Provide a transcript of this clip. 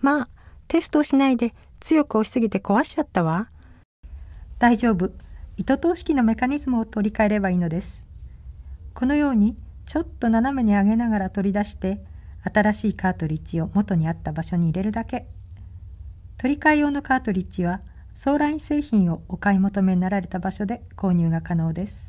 まあ、テストをしないで強く押しすぎて壊しちゃったわ。大丈夫。糸通し器のメカニズムを取り替えればいいのです。このように、ちょっと斜めに上げながら取り出して、新しいカートリッジを元にあった場所に入れるだけ。取り替え用のカートリッジは、ソーライン製品をお買い求めになられた場所で購入が可能です。